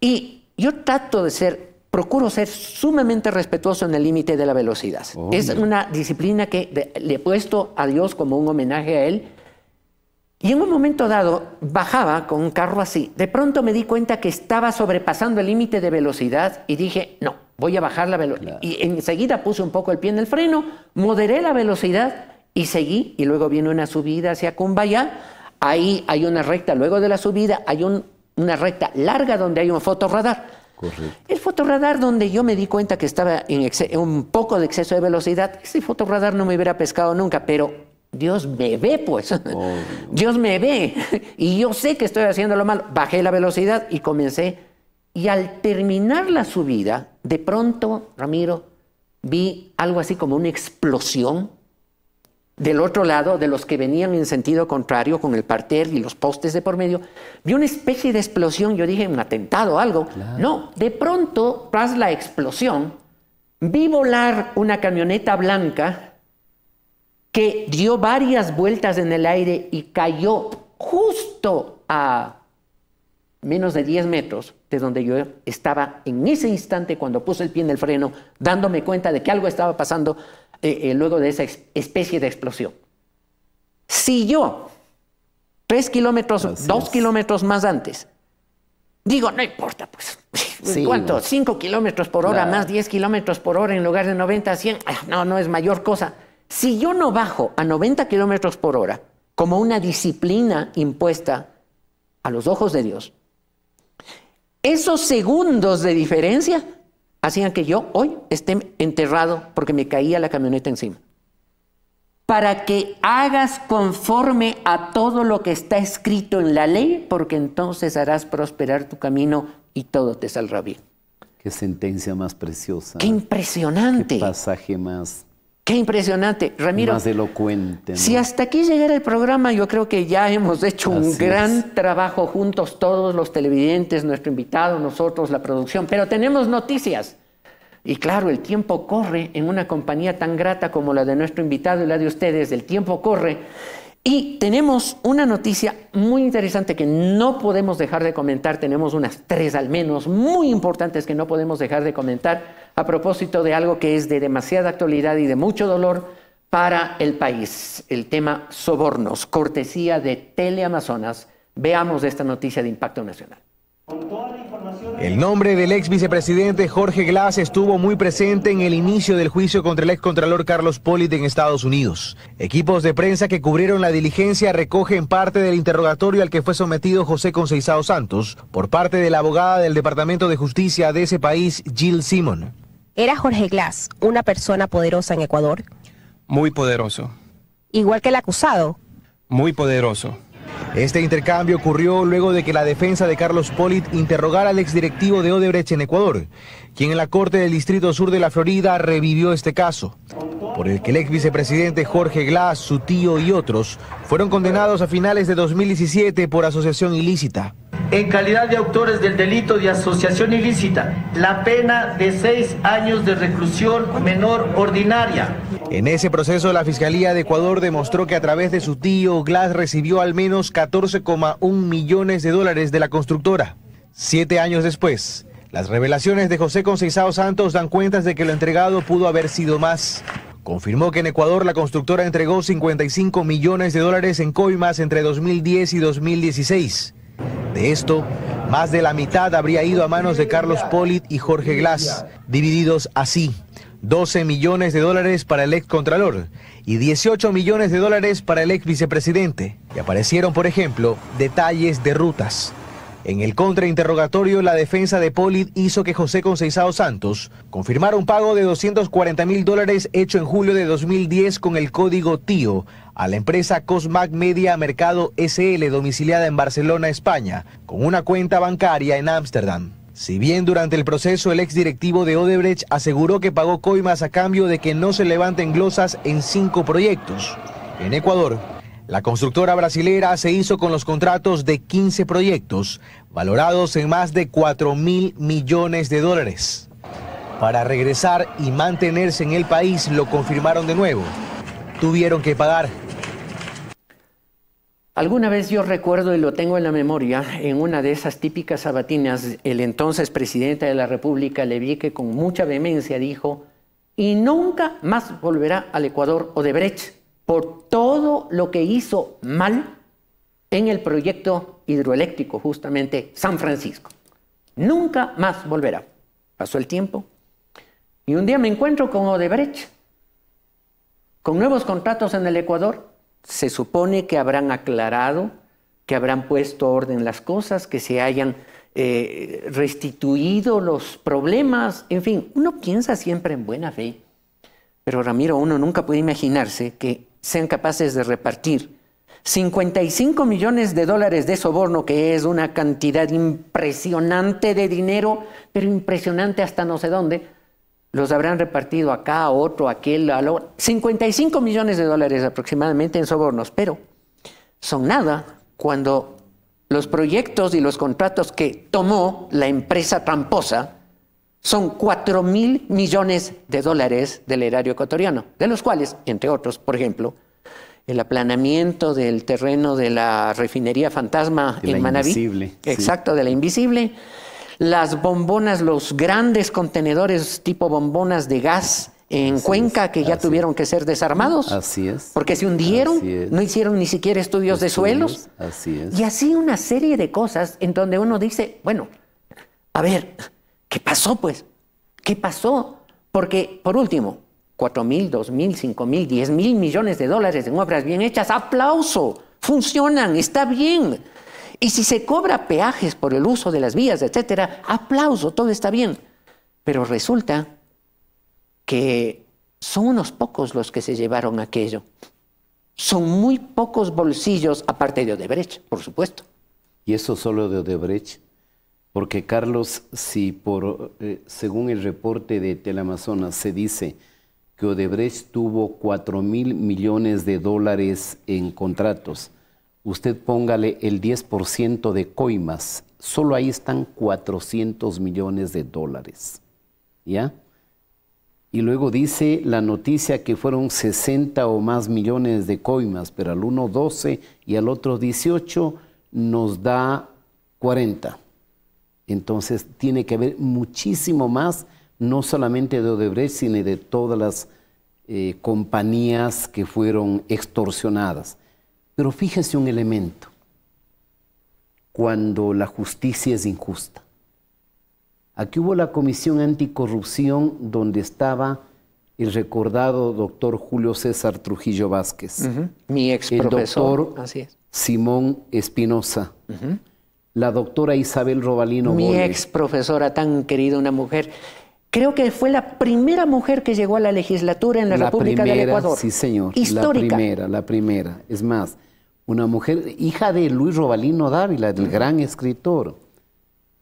Y yo trato de ser, procuro ser sumamente respetuoso en el límite de la velocidad. es una disciplina que le he puesto a Dios como un homenaje a Él. Y en un momento dado bajaba con un carro así. De pronto me di cuenta que estaba sobrepasando el límite de velocidad y dije, no, voy a bajar la velocidad. Y enseguida puse un poco el pie en el freno, moderé la velocidad y seguí. Y luego viene una subida hacia Cumbayá. Ahí hay una recta, luego de la subida hay una recta larga donde hay un fotorradar. El fotorradar donde yo me di cuenta que estaba en, un poco de exceso de velocidad, ese fotorradar no me hubiera pescado nunca, pero Dios me ve, pues. Dios me ve. Y yo sé que estoy haciendo lo malo. Bajé la velocidad y comencé y al terminar la subida, de pronto, Ramiro, vi algo así como una explosión del otro lado, de los que venían en sentido contrario con el parterre y los postes de por medio, vi una especie de explosión, yo dije, un atentado o algo. No, de pronto, tras la explosión, vi volar una camioneta blanca que dio varias vueltas en el aire y cayó justo a menos de 10 metros de donde yo estaba en ese instante cuando puse el pie en el freno, dándome cuenta de que algo estaba pasando eh, eh, luego de esa especie de explosión. Si yo, 3 kilómetros, 2 dos kilómetros más antes, digo, no importa, pues, ¿cuánto? 5 Cinco kilómetros por hora más, 10 kilómetros por hora en lugar de 90 a 100, no, no es mayor cosa. Si yo no bajo a 90 kilómetros por hora como una disciplina impuesta a los ojos de Dios, esos segundos de diferencia hacían que yo hoy esté enterrado porque me caía la camioneta encima. Para que hagas conforme a todo lo que está escrito en la ley, porque entonces harás prosperar tu camino y todo te saldrá bien. Qué sentencia más preciosa. Qué impresionante. Qué pasaje más Qué impresionante, Ramiro. Más elocuente. Si hasta aquí llegara el programa, yo creo que ya hemos hecho un gran trabajo juntos, todos los televidentes, nuestro invitado, nosotros, la producción. Pero tenemos noticias. Y claro, el tiempo corre en una compañía tan grata como la de nuestro invitado y la de ustedes. El tiempo corre. Y tenemos una noticia muy interesante que no podemos dejar de comentar, tenemos unas tres al menos muy importantes que no podemos dejar de comentar a propósito de algo que es de demasiada actualidad y de mucho dolor para el país, el tema sobornos, cortesía de Teleamazonas. Veamos esta noticia de impacto nacional. El nombre del ex vicepresidente Jorge Glass estuvo muy presente en el inicio del juicio contra el excontralor Carlos Polit en Estados Unidos. Equipos de prensa que cubrieron la diligencia recogen parte del interrogatorio al que fue sometido José Conceizado Santos por parte de la abogada del Departamento de Justicia de ese país, Jill Simon. ¿Era Jorge Glass una persona poderosa en Ecuador? Muy poderoso. ¿Igual que el acusado? Muy poderoso. Este intercambio ocurrió luego de que la defensa de Carlos Polit interrogara al exdirectivo de Odebrecht en Ecuador, quien en la Corte del Distrito Sur de la Florida revivió este caso por el que el ex vicepresidente Jorge Glass, su tío y otros fueron condenados a finales de 2017 por asociación ilícita. En calidad de autores del delito de asociación ilícita, la pena de seis años de reclusión menor ordinaria. En ese proceso, la Fiscalía de Ecuador demostró que a través de su tío, Glass recibió al menos 14,1 millones de dólares de la constructora. Siete años después, las revelaciones de José Conceizao Santos dan cuentas de que lo entregado pudo haber sido más confirmó que en Ecuador la constructora entregó 55 millones de dólares en coimas entre 2010 y 2016. De esto, más de la mitad habría ido a manos de Carlos Polit y Jorge Glass, divididos así. 12 millones de dólares para el excontralor y 18 millones de dólares para el exvicepresidente. Y aparecieron, por ejemplo, detalles de rutas. En el contrainterrogatorio, la defensa de Polit hizo que José Conceizao Santos confirmara un pago de 240 mil dólares hecho en julio de 2010 con el código TIO a la empresa Cosmac Media Mercado SL domiciliada en Barcelona, España, con una cuenta bancaria en Ámsterdam. Si bien durante el proceso el ex directivo de Odebrecht aseguró que pagó coimas a cambio de que no se levanten glosas en cinco proyectos, en Ecuador la constructora brasilera se hizo con los contratos de 15 proyectos, valorados en más de 4 mil millones de dólares. Para regresar y mantenerse en el país, lo confirmaron de nuevo. Tuvieron que pagar. Alguna vez yo recuerdo, y lo tengo en la memoria, en una de esas típicas sabatinas, el entonces presidente de la República le vi que con mucha vehemencia dijo, y nunca más volverá al Ecuador o de Brecht por todo lo que hizo mal en el proyecto hidroeléctrico, justamente San Francisco. Nunca más volverá. Pasó el tiempo y un día me encuentro con Odebrecht, con nuevos contratos en el Ecuador. Se supone que habrán aclarado, que habrán puesto orden las cosas, que se hayan eh, restituido los problemas, en fin, uno piensa siempre en buena fe. Pero Ramiro, uno nunca puede imaginarse que sean capaces de repartir 55 millones de dólares de soborno, que es una cantidad impresionante de dinero, pero impresionante hasta no sé dónde, los habrán repartido acá, a otro, a aquel, a lo... 55 millones de dólares aproximadamente en sobornos, pero son nada cuando los proyectos y los contratos que tomó la empresa tramposa son 4 mil millones de dólares del erario ecuatoriano, de los cuales, entre otros, por ejemplo, el aplanamiento del terreno de la refinería fantasma en Manaví. Invisible, exacto, de la invisible. Las bombonas, los grandes contenedores tipo bombonas de gas en Cuenca que ya tuvieron que ser desarmados. Así es. Porque se hundieron, no hicieron ni siquiera estudios, estudios de suelos. Así es. Y así una serie de cosas en donde uno dice, bueno, a ver, ¿Qué pasó, pues? ¿Qué pasó? Porque, por último, 4 mil, 2 mil, 5 mil, 10 mil millones de dólares en obras bien hechas, aplauso, funcionan, está bien. Y si se cobra peajes por el uso de las vías, etcétera, aplauso, todo está bien. Pero resulta que son unos pocos los que se llevaron aquello. Son muy pocos bolsillos, aparte de Odebrecht, por supuesto. ¿Y eso solo de Odebrecht? Porque Carlos, si por, eh, según el reporte de Telamazonas se dice que Odebrecht tuvo 4 mil millones de dólares en contratos, usted póngale el 10% de coimas, solo ahí están 400 millones de dólares. ¿Ya? Y luego dice la noticia que fueron 60 o más millones de coimas, pero al uno 12 y al otro 18 nos da 40. Entonces tiene que haber muchísimo más, no solamente de Odebrecht, sino de todas las eh, compañías que fueron extorsionadas. Pero fíjese un elemento, cuando la justicia es injusta. Aquí hubo la Comisión Anticorrupción donde estaba el recordado doctor Julio César Trujillo Vázquez. Mi ex doctor Simón Espinosa la doctora Isabel Robalino. Mi ex profesora tan querida, una mujer. Creo que fue la primera mujer que llegó a la legislatura en la, República del Ecuador. Sí, señor. Histórica. La primera, la primera. Es más, una mujer, hija de Luis Robalino Dávila, del gran escritor.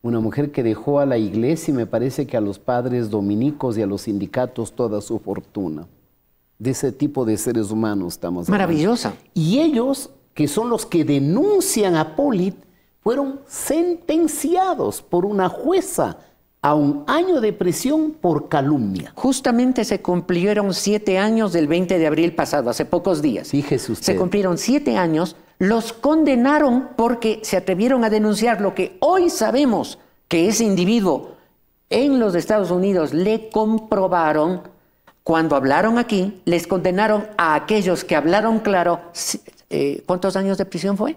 Una mujer que dejó a la iglesia y me parece que a los padres dominicos y a los sindicatos toda su fortuna. De ese tipo de seres humanos estamos hablando. Maravillosa. Y ellos, que son los que denuncian a Polit, fueron sentenciados por una jueza a un año de prisión por calumnia. Justamente se cumplieron siete años del 20 de abril pasado, hace pocos días. Fíjese Jesús Se cumplieron siete años, los condenaron porque se atrevieron a denunciar lo que hoy sabemos que ese individuo en los Estados Unidos le comprobaron cuando hablaron aquí, les condenaron a aquellos que hablaron claro. Eh, ¿Cuántos años de prisión fue?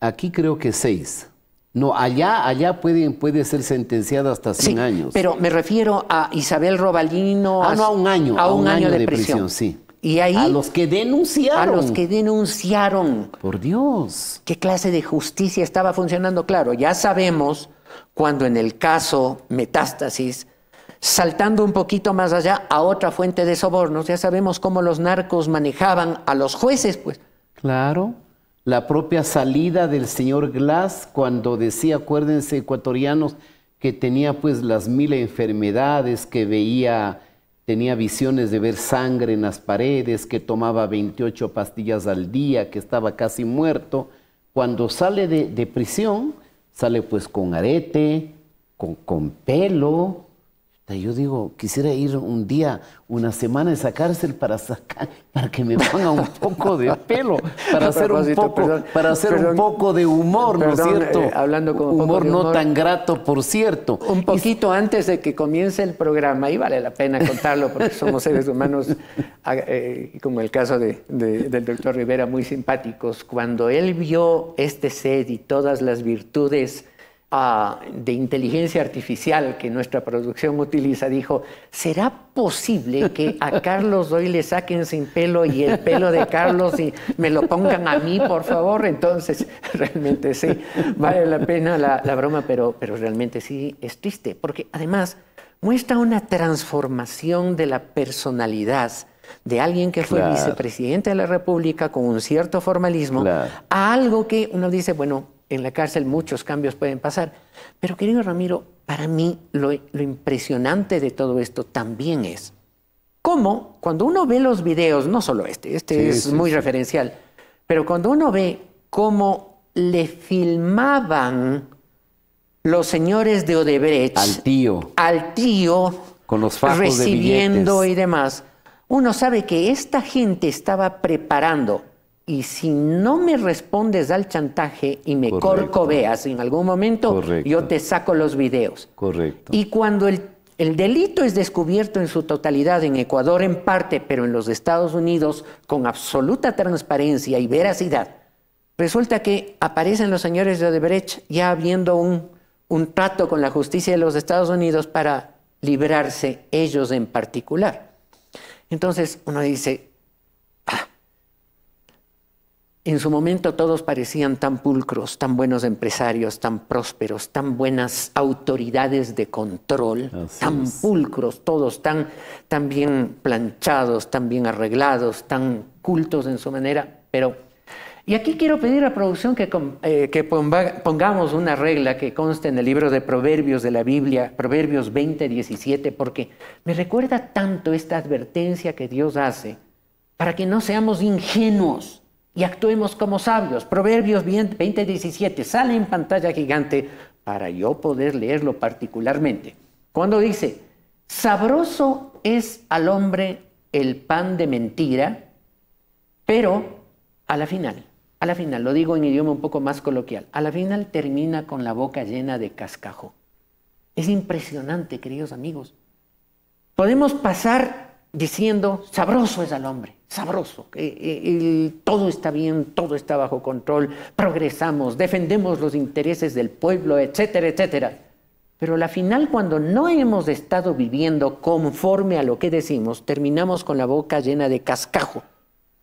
Aquí creo que seis. No, allá, allá puede ser sentenciada hasta 100 años. Pero me refiero a Isabel Robalino. Ah, a, no, a un año. A, un, año, de, prisión. sí. Y ahí. A los que denunciaron. A los que denunciaron. Por Dios. ¿Qué clase de justicia estaba funcionando? Claro, ya sabemos cuando en el caso Metástasis, saltando un poquito más allá a otra fuente de sobornos, ya sabemos cómo los narcos manejaban a los jueces, pues. Claro la propia salida del señor Glass cuando decía, acuérdense ecuatorianos, que tenía pues las mil enfermedades, que veía, tenía visiones de ver sangre en las paredes, que tomaba 28 pastillas al día, que estaba casi muerto. Cuando sale de, prisión, sale pues con arete, con pelo, yo digo, quisiera ir un día, una semana a esa cárcel para sacar, para que me ponga un poco de pelo, para hacer un poco, para hacer un poco de humor, ¿no es cierto? Eh, hablando con humor, no tan grato, por cierto. Un poquito antes de que comience el programa, y vale la pena contarlo porque somos seres humanos, ah, eh, como el caso del doctor Rivera, muy simpáticos. Cuando él vio este sed y todas las virtudes de inteligencia artificial que nuestra producción utiliza dijo, ¿será posible que a Carlos Doyle le saquen sin pelo y el pelo de Carlos y me lo pongan a mí, por favor? Entonces, realmente sí, vale la pena la, broma, pero, pero realmente sí es triste, porque además muestra una transformación de la personalidad de alguien que fue vicepresidente de la República con un cierto formalismo a algo que uno dice, bueno, en la cárcel muchos cambios pueden pasar. Pero querido Ramiro, para mí lo, impresionante de todo esto también es cómo cuando uno ve los videos, no solo este, este es muy referencial, pero cuando uno ve cómo le filmaban los señores de Odebrecht al tío, al tío con los recibiendo y demás, uno sabe que esta gente estaba preparando y si no me respondes al chantaje y me corcobeas corcoveas en algún momento, yo te saco los videos. Correcto. Y cuando el, delito es descubierto en su totalidad en Ecuador en parte, pero en los Estados Unidos con absoluta transparencia y veracidad, resulta que aparecen los señores de Odebrecht ya habiendo un trato con la justicia de los Estados Unidos para librarse ellos en particular. Entonces uno dice, en su momento todos parecían tan pulcros, tan buenos empresarios, tan prósperos, tan buenas autoridades de control, tan pulcros, todos tan, bien planchados, tan bien arreglados, tan cultos en su manera. Pero, y aquí quiero pedir a producción que, eh, que pongamos una regla que conste en el libro de Proverbios de la Biblia, Proverbios 20, 17, porque me recuerda tanto esta advertencia que Dios hace para que no seamos ingenuos y actuemos como sabios. Proverbios 20.17, sale en pantalla gigante para yo poder leerlo particularmente. Cuando dice, sabroso es al hombre el pan de mentira, pero a la final, a la final, lo digo en idioma un poco más coloquial, a la final termina con la boca llena de cascajo. Es impresionante, queridos amigos. Podemos pasar diciendo, sabroso es al hombre, sabroso, todo está bien, todo está bajo control, progresamos, defendemos los intereses del pueblo, etcétera, etcétera. Pero la final, cuando no hemos estado viviendo conforme a lo que decimos, terminamos con la boca llena de cascajo,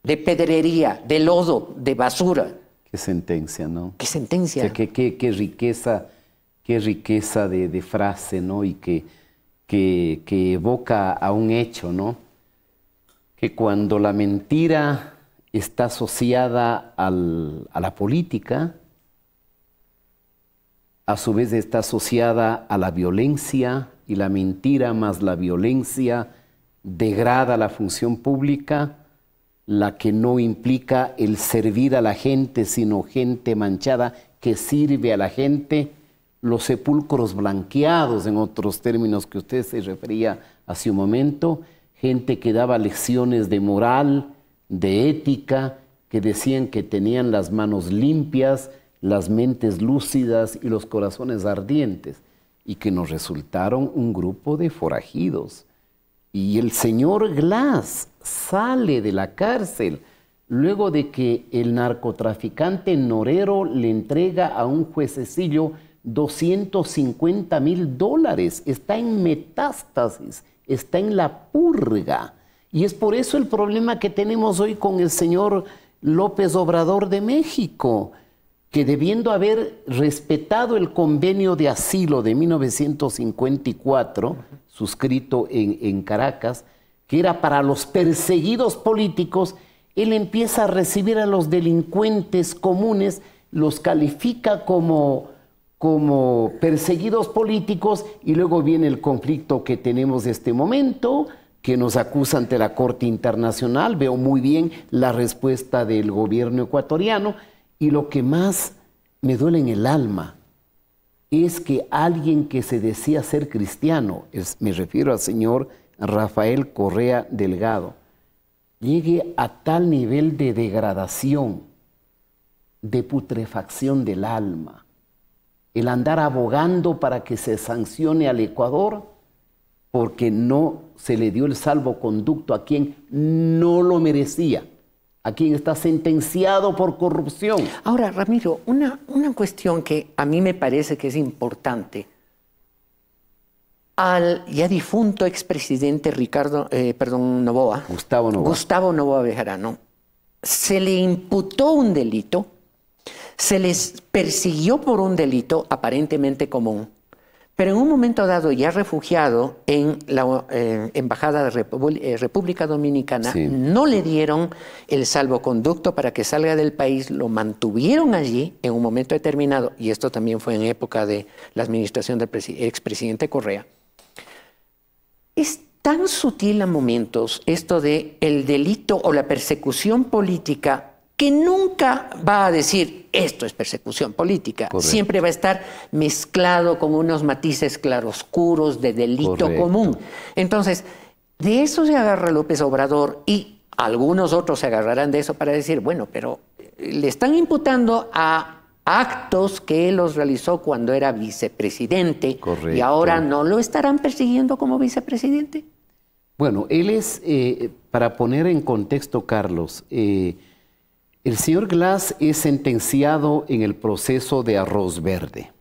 de pedrería, de lodo, de basura. Qué sentencia, ¿no? Qué sentencia. qué, riqueza, qué riqueza de, de frase, ¿no? Y que que, evoca a un hecho, ¿no? Que cuando la mentira está asociada a la política, a su vez está asociada a la violencia y la mentira más la violencia degrada la función pública, la que no implica el servir a la gente, sino gente manchada que sirve a la gente los sepulcros blanqueados, en otros términos que usted se refería hace un momento, gente que daba lecciones de moral, de ética, que decían que tenían las manos limpias, las mentes lúcidas y los corazones ardientes, y que nos resultaron un grupo de forajidos. Y el señor Glass sale de la cárcel luego de que el narcotraficante Norero le entrega a un juececillo 250 mil dólares, está en metástasis, está en la purga. Y es por eso el problema que tenemos hoy con el señor López Obrador de México, que debiendo haber respetado el convenio de asilo de 1954, suscrito en Caracas, que era para los perseguidos políticos, él empieza a recibir a los delincuentes comunes, los califica como como perseguidos políticos y luego viene el conflicto que tenemos de este momento, que nos acusa ante la Corte Internacional. Veo muy bien la respuesta del gobierno ecuatoriano y lo que más me duele en el alma es que alguien que se decía ser cristiano, me refiero al señor Rafael Correa Delgado, llegue a tal nivel de degradación, de putrefacción del alma, el andar abogando para que se sancione al Ecuador porque no se le dio el salvoconducto a quien no lo merecía, a quien está sentenciado por corrupción. Ahora, Ramiro, una, una cuestión que a mí me parece que es importante. Al ya difunto expresidente Ricardo, eh, perdón, Novoa. Gustavo Novoa. Gustavo Novoa Bejarano. Se le imputó un delito se les persiguió por un delito aparentemente común, pero en un momento dado, ya refugiado en la eh, Embajada de eh, República Dominicana, no le dieron el salvoconducto para que salga del país, lo mantuvieron allí en un momento determinado, y esto también fue en época de la administración del expresidente Correa. Es tan sutil a momentos esto de el delito o la persecución política que nunca va a decir esto es persecución política. Siempre va a estar mezclado con unos matices claroscuros de delito común. Entonces, de eso se agarra López Obrador y algunos otros se agarrarán de eso para decir, bueno, pero eh, le están imputando a actos que él los realizó cuando era vicepresidente y ahora no lo estarán persiguiendo como vicepresidente. Bueno, él es, eh, para poner en contexto, Carlos, eh, el señor Glass es sentenciado en el proceso de arroz verde,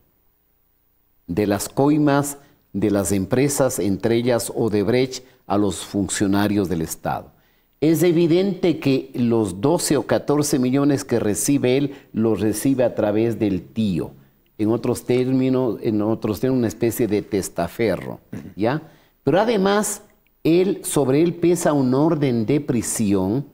de las coimas de las empresas, entre ellas Odebrecht, a los funcionarios del Estado. Es evidente que los 12 o 14 millones que recibe él los recibe a través del tío. En otros términos, en otros términos, una especie de testaferro, ¿ya? Pero además, él, sobre él pesa un orden de prisión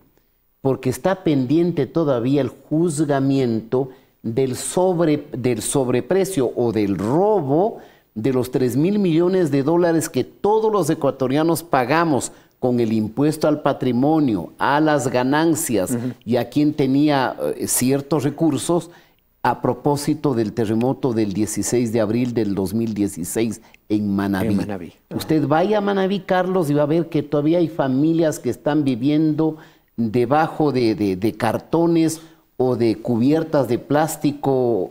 porque está pendiente todavía el juzgamiento del, sobre, del sobreprecio o del robo de los 3 mil millones de dólares que todos los ecuatorianos pagamos con el impuesto al patrimonio, a las ganancias y a quien tenía eh, ciertos recursos a propósito del terremoto del 16 de abril del 2016 en Manaví. En Usted vaya a Manaví, Carlos, y va a ver que todavía hay familias que están viviendo debajo de, de, cartones o de cubiertas de plástico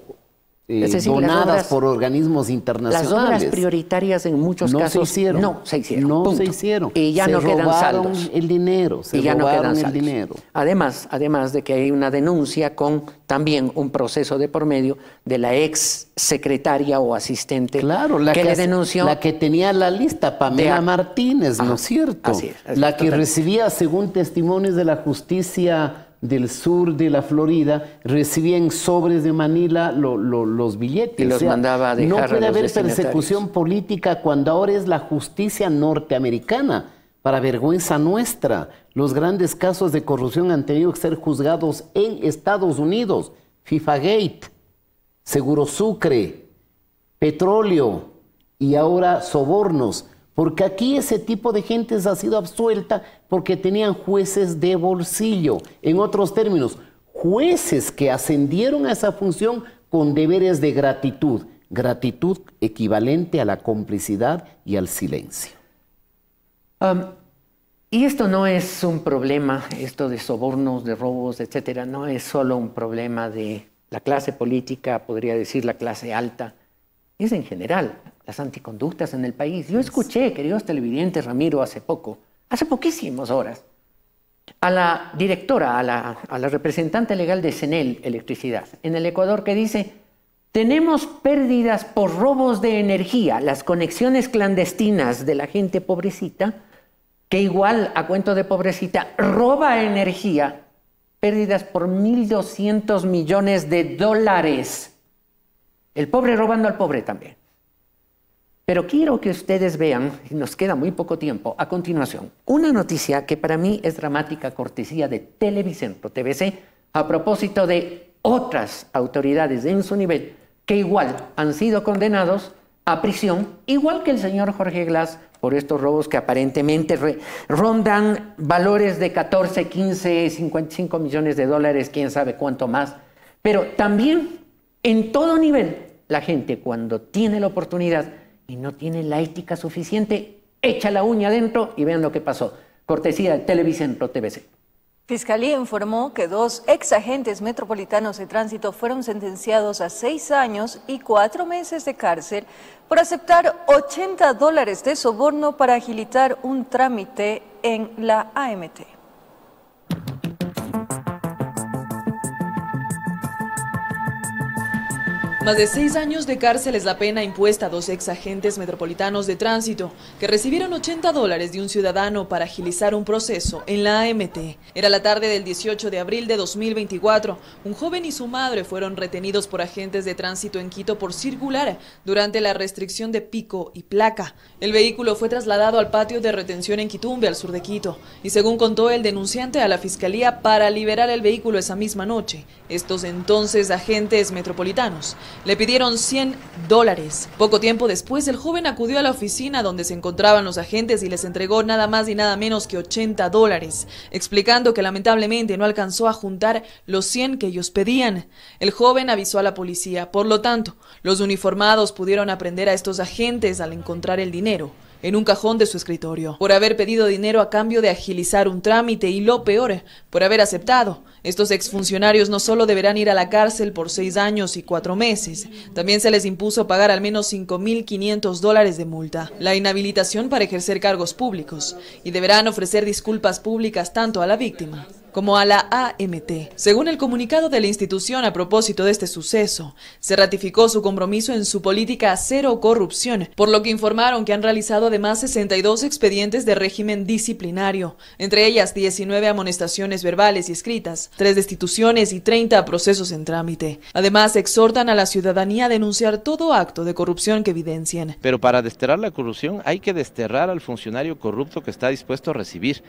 eh, donadas por organismos internacionales. Las obras prioritarias en muchos casos no se hicieron. No se hicieron. Y ya se no quedan El dinero, se y el dinero. Además, además de que hay una denuncia con también un proceso de por medio de la ex secretaria o asistente claro, la que, le denunció. La que tenía la lista, Pamela Martínez, ¿no es ah, cierto? la que recibía, según testimonios de la justicia del sur de la Florida recibían sobres de Manila los billetes. Y los mandaba mandaba a No puede haber persecución política cuando ahora es la justicia norteamericana. Para vergüenza nuestra, los grandes casos de corrupción han tenido que ser juzgados en Estados Unidos. FIFA Gate, Seguro Sucre, petróleo y ahora sobornos. Porque aquí ese tipo de gente ha sido absuelta porque tenían jueces de bolsillo. En otros términos, jueces que ascendieron a esa función con deberes de gratitud. Gratitud equivalente a la complicidad y al silencio. Um, y esto no es un problema, esto de sobornos, de robos, etcétera, no es solo un problema de la clase política, podría decir la clase alta, es en general las anticonductas en el país. Yo escuché, queridos televidentes, Ramiro, hace poco, hace poquísimas horas, a la directora, a la, representante legal de CENEL Electricidad en el Ecuador que dice, tenemos pérdidas por robos de energía, las conexiones clandestinas de la gente pobrecita, que igual a cuento de pobrecita roba energía, pérdidas por 1.200 millones de dólares. El pobre robando al pobre también. Pero quiero que ustedes vean, y nos queda muy poco tiempo, a continuación, una noticia que para mí es dramática cortesía de Televicentro TVC a propósito de otras autoridades en su nivel que igual han sido condenados a prisión, igual que el señor Jorge Glass, por estos robos que aparentemente rondan valores de 14, 15, 55 millones de dólares, quién sabe cuánto más. Pero también en todo nivel, la gente cuando tiene la oportunidad y no tiene la ética suficiente, echa la uña adentro y vean lo que pasó. Cortesía de Televicentro TVC. Fiscalía informó que dos ex agentes metropolitanos de tránsito fueron sentenciados a seis años y cuatro meses de cárcel por aceptar 80 dólares de soborno para agilitar un trámite en la AMT. Más de seis años de cárcel es la pena impuesta a dos ex agentes metropolitanos de tránsito que recibieron 80 dólares de un ciudadano para agilizar un proceso en la AMT. Era la tarde del 18 de abril de 2024. Un joven y su madre fueron retenidos por agentes de tránsito en Quito por circular durante la restricción de pico y placa. El vehículo fue trasladado al patio de retención en Quitumbe, al sur de Quito, y según contó el denunciante a la fiscalía para liberar el vehículo esa misma noche. Estos entonces agentes metropolitanos le pidieron 100 dólares. Poco tiempo después, el joven acudió a la oficina donde se encontraban los agentes y les entregó nada más y nada menos que 80 dólares, explicando que lamentablemente no alcanzó a juntar los 100 que ellos pedían. El joven avisó a la policía, por lo tanto, los uniformados pudieron aprender a estos agentes al encontrar el dinero en un cajón de su escritorio, por haber pedido dinero a cambio de agilizar un trámite y lo peor, por haber aceptado. Estos exfuncionarios no solo deberán ir a la cárcel por seis años y cuatro meses, también se les impuso pagar al menos 5.500 dólares de multa, la inhabilitación para ejercer cargos públicos y deberán ofrecer disculpas públicas tanto a la víctima como a la AMT. Según el comunicado de la institución a propósito de este suceso, se ratificó su compromiso en su política cero corrupción, por lo que informaron que han realizado además 62 expedientes de régimen disciplinario, entre ellas 19 amonestaciones verbales y escritas, 3 destituciones y 30 procesos en trámite. Además, exhortan a la ciudadanía a denunciar todo acto de corrupción que evidencien. Pero para desterrar la corrupción hay que desterrar al funcionario corrupto que está dispuesto a recibir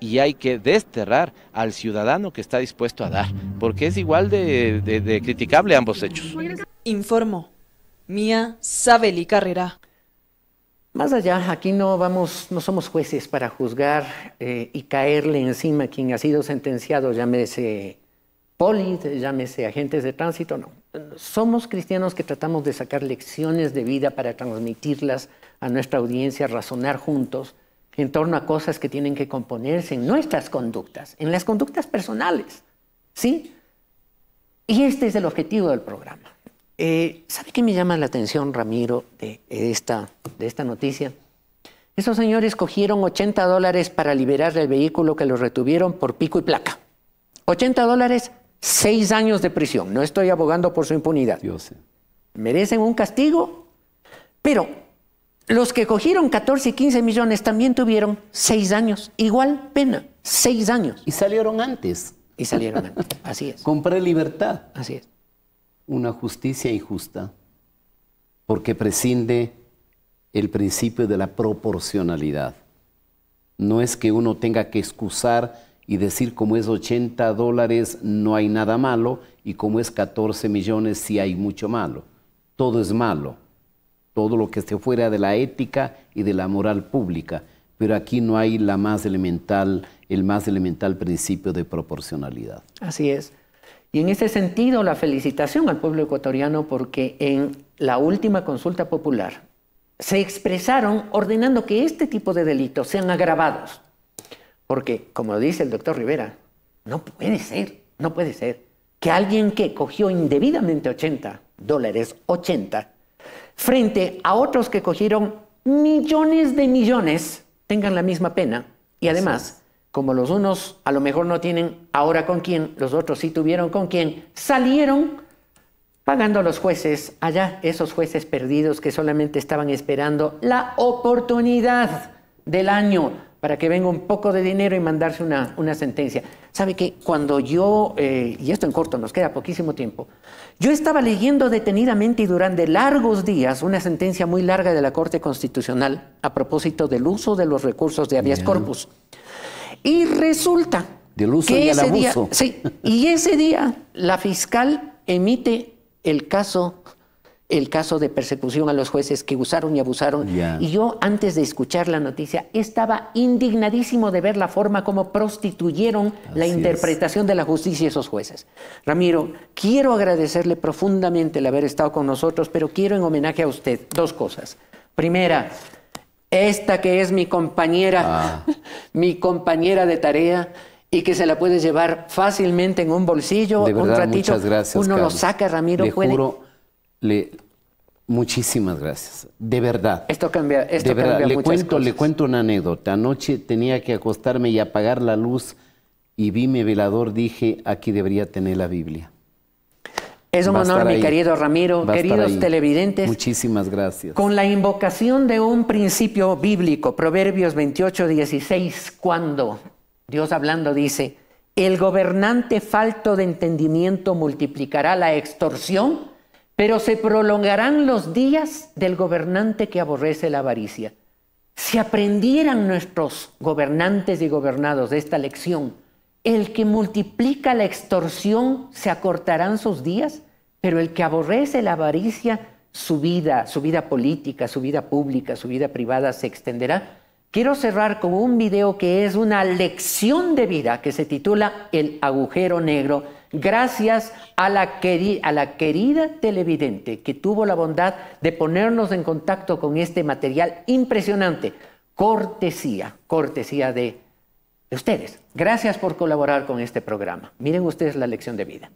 y hay que desterrar al ciudadano que está dispuesto a dar, porque es igual de, criticable ambos hechos. Informo. Mía Sabeli Carrera. Más allá, aquí no vamos, no somos jueces para juzgar eh, y caerle encima a quien ha sido sentenciado, llámese polis, llámese agentes de tránsito, no. Somos cristianos que tratamos de sacar lecciones de vida para transmitirlas a nuestra audiencia, razonar juntos en torno a cosas que tienen que componerse en nuestras conductas, en las conductas personales. ¿Sí? Y este es el objetivo del programa. Eh, ¿Sabe qué me llama la atención, Ramiro, de esta, de esta noticia? Esos señores cogieron 80 dólares para liberar el vehículo que los retuvieron por pico y placa. 80 dólares, seis años de prisión. No estoy abogando por su impunidad. Yo Merecen un castigo, pero los que cogieron 14 y 15 millones también tuvieron 6 años, igual pena, 6 años. Y salieron antes. Y salieron antes, así es. Compré libertad. Así es. Una justicia injusta, porque prescinde el principio de la proporcionalidad. No es que uno tenga que excusar y decir como es 80 dólares no hay nada malo y como es 14 millones sí hay mucho malo. Todo es malo todo lo que esté fuera de la ética y de la moral pública, pero aquí no hay la más elemental, el más elemental principio de proporcionalidad. Así es. Y en ese sentido, la felicitación al pueblo ecuatoriano porque en la última consulta popular se expresaron ordenando que este tipo de delitos sean agravados. Porque, como dice el doctor Rivera, no puede ser, no puede ser que alguien que cogió indebidamente 80 dólares, 80, frente a otros que cogieron millones de millones, tengan la misma pena. Y además, como los unos a lo mejor no tienen ahora con quién, los otros sí tuvieron con quién, salieron pagando a los jueces allá, esos jueces perdidos que solamente estaban esperando la oportunidad del año para que venga un poco de dinero y mandarse una, sentencia. ¿Sabe que Cuando yo, eh, y esto en corto, nos queda poquísimo tiempo, yo estaba leyendo detenidamente y durante largos días una sentencia muy larga de la Corte Constitucional a propósito del uso de los recursos de habeas corpus. Y resulta... Del uso y ese abuso. Día, sí, y ese día la fiscal emite el caso el caso de persecución a los jueces que usaron y abusaron. Y yo, antes de escuchar la noticia, estaba indignadísimo de ver la forma como prostituyeron la interpretación de la justicia esos jueces. Ramiro, quiero agradecerle profundamente el haber estado con nosotros, pero quiero en homenaje a usted dos cosas. Primera, esta que es mi compañera, ah. mi compañera de tarea, y que se la puede llevar fácilmente en un bolsillo, un ratito. uno lo saca, Ramiro, Le le, muchísimas gracias. De verdad. Esto cambia, esto verdad. le cuento, le cuento una anécdota. Anoche tenía que acostarme y apagar la luz y vi mi velador, dije, aquí debería tener la Biblia. Es un honor, mi querido Ramiro, queridos televidentes. Muchísimas gracias. Con la invocación de un principio bíblico, Proverbios 28, 16, cuando Dios hablando dice, el gobernante falto de entendimiento multiplicará la extorsión pero se prolongarán los días del gobernante que aborrece la avaricia. Si aprendieran nuestros gobernantes y gobernados de esta lección, el que multiplica la extorsión se acortarán sus días, pero el que aborrece la avaricia, su vida, su vida política, su vida pública, su vida privada se extenderá. Quiero cerrar con un video que es una lección de vida que se titula El agujero negro gracias a la, querida, televidente que tuvo la bondad de ponernos en contacto con este material impresionante. Cortesía, cortesía de ustedes. Gracias por colaborar con este programa. Miren ustedes la lección de vida.